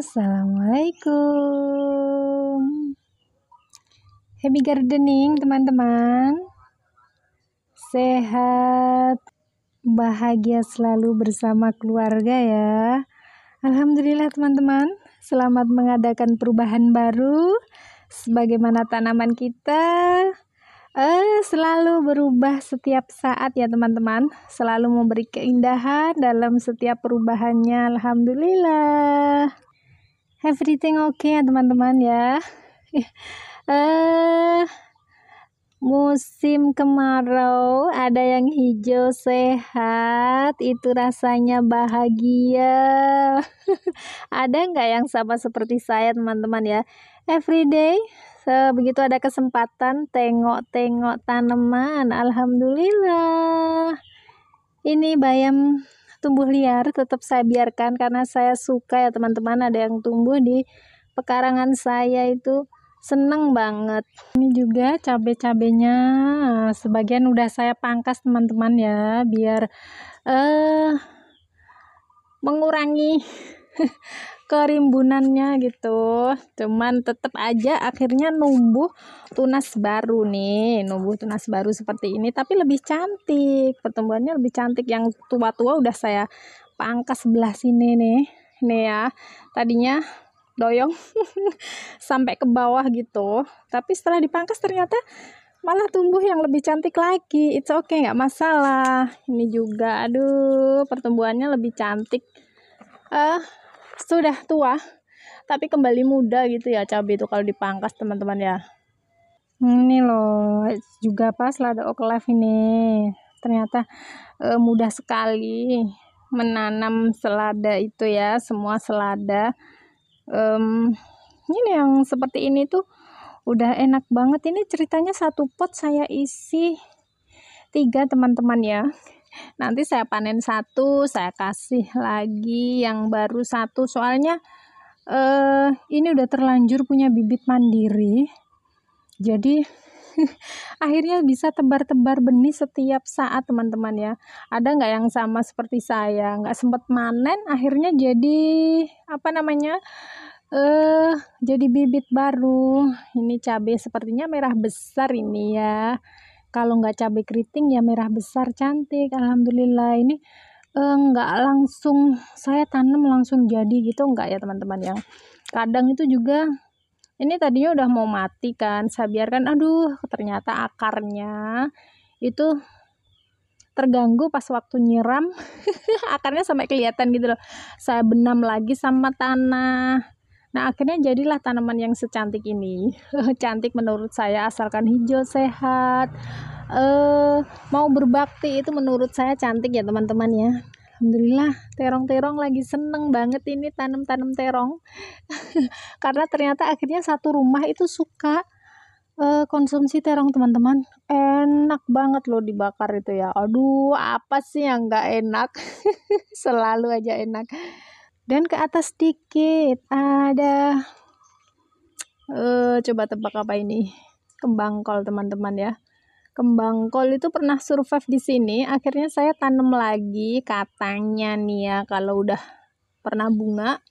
Assalamualaikum. Happy gardening teman-teman. Sehat, bahagia selalu bersama keluarga ya. Alhamdulillah teman-teman, selamat mengadakan perubahan baru sebagaimana tanaman kita eh, selalu berubah setiap saat ya teman-teman selalu memberi keindahan dalam setiap perubahannya alhamdulillah everything oke okay ya teman-teman ya uh, musim kemarau ada yang hijau sehat itu rasanya bahagia ada nggak yang sama seperti saya teman-teman ya everyday begitu ada kesempatan tengok-tengok tanaman alhamdulillah ini bayam tumbuh liar tetap saya biarkan karena saya suka ya teman-teman ada yang tumbuh di pekarangan saya itu seneng banget ini juga cabai-cabainya eh, sebagian udah saya pangkas teman-teman ya biar eh uh, mengurangi kerimbunannya gitu cuman tetap aja akhirnya numbuh tunas baru nih numbuh tunas baru seperti ini tapi lebih cantik pertumbuhannya lebih cantik yang tua-tua udah saya pangkas sebelah sini nih nih ya tadinya doyong sampai ke bawah gitu tapi setelah dipangkas ternyata malah tumbuh yang lebih cantik lagi it's okay nggak masalah ini juga aduh pertumbuhannya lebih cantik eh uh, sudah tua tapi kembali muda gitu ya cabai itu kalau dipangkas teman-teman ya ini loh juga pas lada oklev ini ternyata e, mudah sekali menanam selada itu ya semua selada um, ini yang seperti ini tuh udah enak banget ini ceritanya satu pot saya isi tiga teman-teman ya nanti saya panen satu saya kasih lagi yang baru satu soalnya eh, ini udah terlanjur punya bibit mandiri jadi akhirnya bisa tebar-tebar benih setiap saat teman-teman ya ada nggak yang sama seperti saya nggak sempat manen akhirnya jadi apa namanya eh uh, jadi bibit baru ini cabai sepertinya merah besar ini ya kalau nggak cabai keriting ya merah besar cantik alhamdulillah ini eh, nggak eh, langsung saya tanam langsung jadi gitu nggak ya teman-teman yang kadang itu juga ini tadinya udah mau mati kan saya biarkan aduh ternyata akarnya itu terganggu pas waktu nyiram akarnya sampai kelihatan gitu loh saya benam lagi sama tanah Nah, akhirnya jadilah tanaman yang secantik ini. Cantik menurut saya asalkan hijau sehat. Eh, mau berbakti itu menurut saya cantik ya, teman-teman ya. Alhamdulillah, terong-terong lagi seneng banget ini tanam-tanam terong. Karena ternyata akhirnya satu rumah itu suka eh, konsumsi terong, teman-teman. Enak banget loh dibakar itu ya. Aduh, apa sih yang nggak enak? Selalu aja enak dan ke atas dikit ada uh, coba tebak apa ini kembang kol teman-teman ya kembang kol itu pernah survive di sini akhirnya saya tanam lagi katanya nih ya kalau udah pernah bunga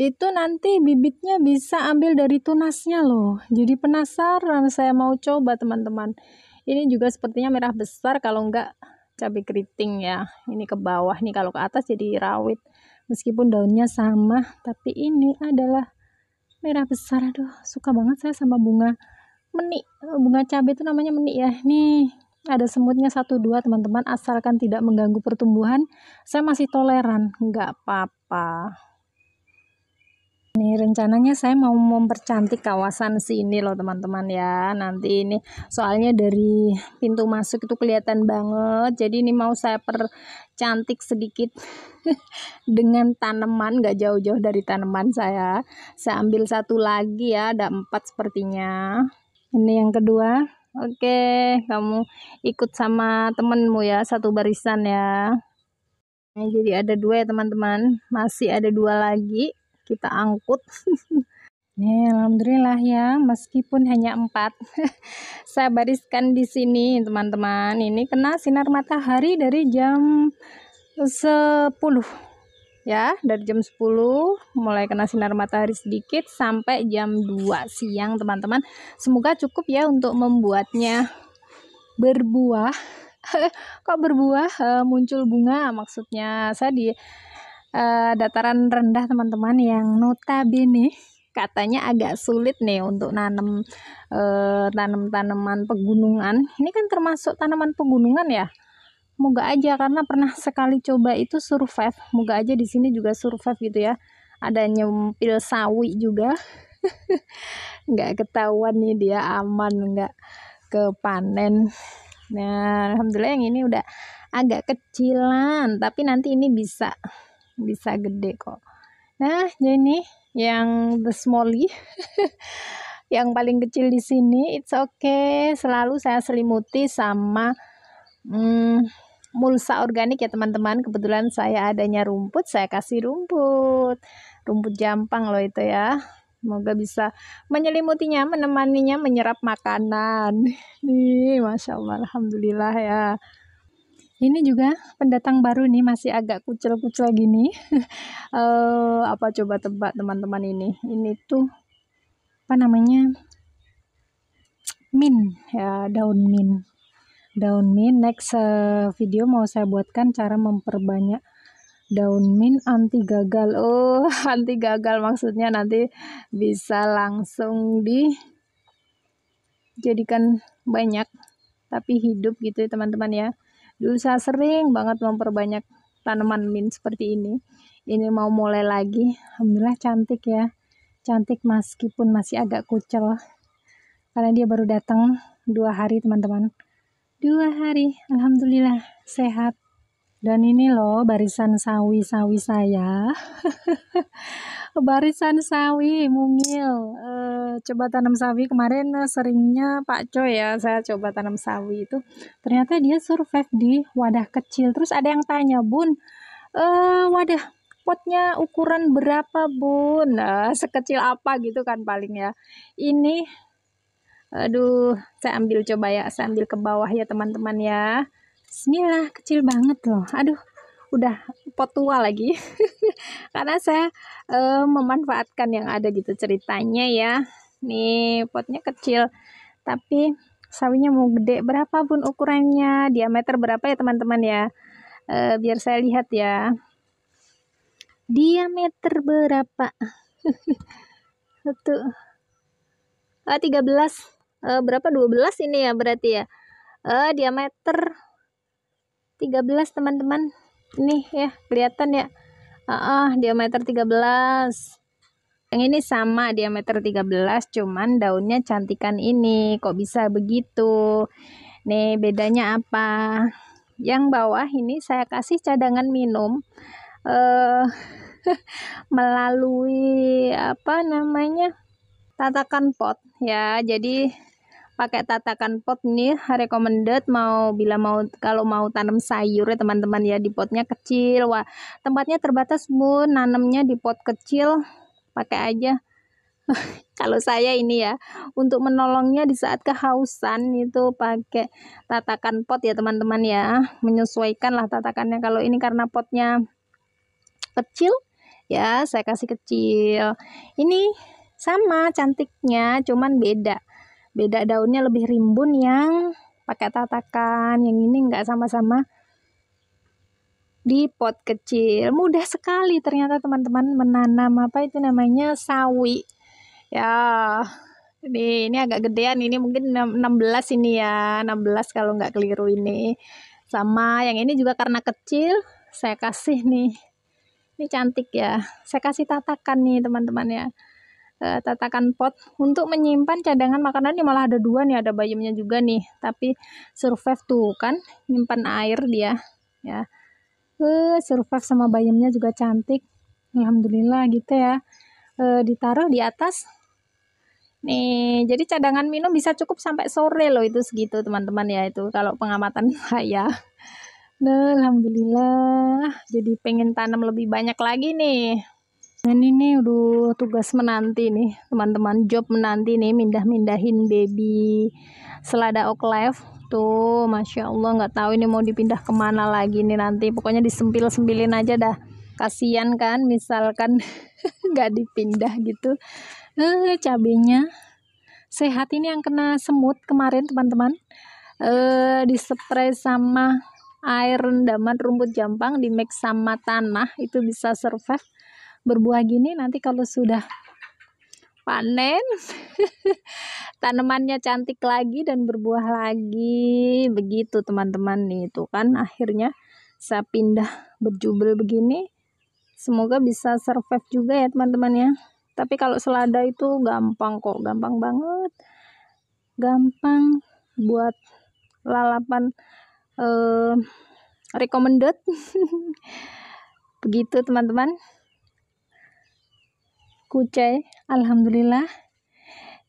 itu nanti bibitnya bisa ambil dari tunasnya loh jadi penasaran saya mau coba teman-teman ini juga sepertinya merah besar kalau enggak cabai keriting ya ini ke bawah nih kalau ke atas jadi rawit meskipun daunnya sama tapi ini adalah merah besar aduh suka banget saya sama bunga menik bunga cabai itu namanya menik ya nih ada semutnya satu dua teman-teman asalkan tidak mengganggu pertumbuhan saya masih toleran nggak apa-apa Nih rencananya saya mau mempercantik kawasan sini loh teman-teman ya. Nanti ini soalnya dari pintu masuk itu kelihatan banget. Jadi ini mau saya percantik sedikit dengan tanaman gak jauh-jauh dari tanaman saya. Saya ambil satu lagi ya, ada empat sepertinya. Ini yang kedua. Oke, kamu ikut sama temenmu ya, satu barisan ya. Nah, jadi ada dua ya teman-teman, masih ada dua lagi kita angkut Nih, alhamdulillah ya, meskipun hanya empat, saya bariskan di sini, teman-teman. Ini kena sinar matahari dari jam 10. Ya, dari jam 10 mulai kena sinar matahari sedikit sampai jam 2 siang, teman-teman. Semoga cukup ya untuk membuatnya berbuah. Kok berbuah? Eh, muncul bunga maksudnya. Saya di uh, dataran rendah teman-teman yang notabene katanya agak sulit nih untuk nanam uh, eh, tanam tanaman pegunungan. Ini kan termasuk tanaman pegunungan ya. Moga aja karena pernah sekali coba itu survive. Moga aja di sini juga survive gitu ya. Ada nyempil sawi juga. nggak ketahuan nih dia aman nggak ke panen. Nah, alhamdulillah yang ini udah agak kecilan, tapi nanti ini bisa bisa gede kok nah ini yang the smally yang paling kecil di sini it's okay selalu saya selimuti sama mm, mulsa organik ya teman-teman kebetulan saya adanya rumput saya kasih rumput rumput jampang loh itu ya semoga bisa menyelimutinya menemaninya menyerap makanan nih masya allah alhamdulillah ya ini juga pendatang baru nih masih agak kucel-kucel gini. uh, apa coba tebak teman-teman ini? Ini tuh apa namanya? Min ya, daun min. Daun min next uh, video mau saya buatkan cara memperbanyak daun min anti gagal. Oh, anti gagal maksudnya nanti bisa langsung dijadikan banyak tapi hidup gitu ya teman-teman ya. Dulu saya sering banget memperbanyak tanaman mint seperti ini. Ini mau mulai lagi. Alhamdulillah cantik ya. Cantik meskipun masih agak kucel. Karena dia baru datang dua hari teman-teman. Dua hari. Alhamdulillah sehat. Dan ini loh barisan sawi-sawi saya. barisan sawi mungil. E, coba tanam sawi kemarin eh, seringnya Pak Coy ya, saya coba tanam sawi itu. Ternyata dia survive di wadah kecil. Terus ada yang tanya, "Bun, e, wadah potnya ukuran berapa bun E, sekecil apa gitu kan paling ya ini aduh saya ambil coba ya saya ambil ke bawah ya teman-teman ya Bismillah, kecil banget loh. Aduh, udah pot tua lagi. Karena saya e, memanfaatkan yang ada gitu ceritanya ya. Nih, potnya kecil. Tapi sawinya mau gede berapa pun ukurannya, diameter berapa ya teman-teman ya. E, biar saya lihat ya. Diameter berapa? Satu. Ah, 13. E, berapa? 12 ini ya berarti ya. Eh, diameter 13 teman-teman ini ya kelihatan ya uh -uh, diameter 13 yang ini sama diameter 13 cuman daunnya cantikan ini kok bisa begitu. Nih bedanya apa? Yang bawah ini saya kasih cadangan minum eh melalui apa namanya? tatakan pot ya. Jadi pakai tatakan pot nih recommended mau bila mau kalau mau tanam sayur ya teman-teman ya di potnya kecil wah tempatnya terbatas bu nanamnya di pot kecil pakai aja kalau saya ini ya untuk menolongnya di saat kehausan itu pakai tatakan pot ya teman-teman ya menyesuaikanlah tatakannya kalau ini karena potnya kecil ya saya kasih kecil ini sama cantiknya cuman beda beda daunnya lebih rimbun yang pakai tatakan yang ini nggak sama-sama di pot kecil mudah sekali ternyata teman-teman menanam apa itu namanya sawi ya ini ini agak gedean ini mungkin 16 ini ya 16 kalau nggak keliru ini sama yang ini juga karena kecil saya kasih nih ini cantik ya saya kasih tatakan nih teman-teman ya Eh, tatakan pot untuk menyimpan cadangan makanan ini malah ada dua nih ada bayamnya juga nih tapi survive tuh kan nyimpan air dia ya uh, survive sama bayamnya juga cantik alhamdulillah gitu ya uh, ditaruh di atas Nih, jadi cadangan minum bisa cukup sampai sore loh itu segitu teman-teman ya itu kalau pengamatan saya. Nah, alhamdulillah jadi pengen tanam lebih banyak lagi nih. Dan ini udah tugas menanti nih teman-teman job menanti nih mindah-mindahin baby selada oklef tuh masya allah nggak tahu ini mau dipindah kemana lagi nih nanti pokoknya disempil-sempilin aja dah Kasian kan misalkan nggak dipindah gitu eh cabenya sehat ini yang kena semut kemarin teman-teman eh dispray sama air rendaman rumput jampang di mix sama tanah itu bisa survive berbuah gini nanti kalau sudah panen tanamannya cantik lagi dan berbuah lagi begitu teman-teman nih itu kan akhirnya saya pindah berjubel begini semoga bisa survive juga ya teman-teman ya tapi kalau selada itu gampang kok gampang banget gampang buat lalapan eh, recommended begitu teman-teman kucai alhamdulillah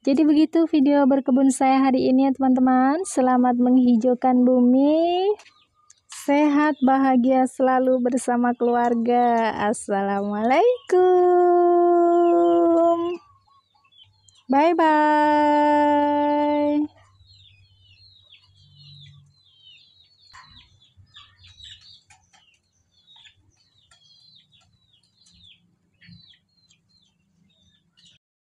jadi begitu video berkebun saya hari ini ya teman-teman selamat menghijaukan bumi sehat bahagia selalu bersama keluarga assalamualaikum bye bye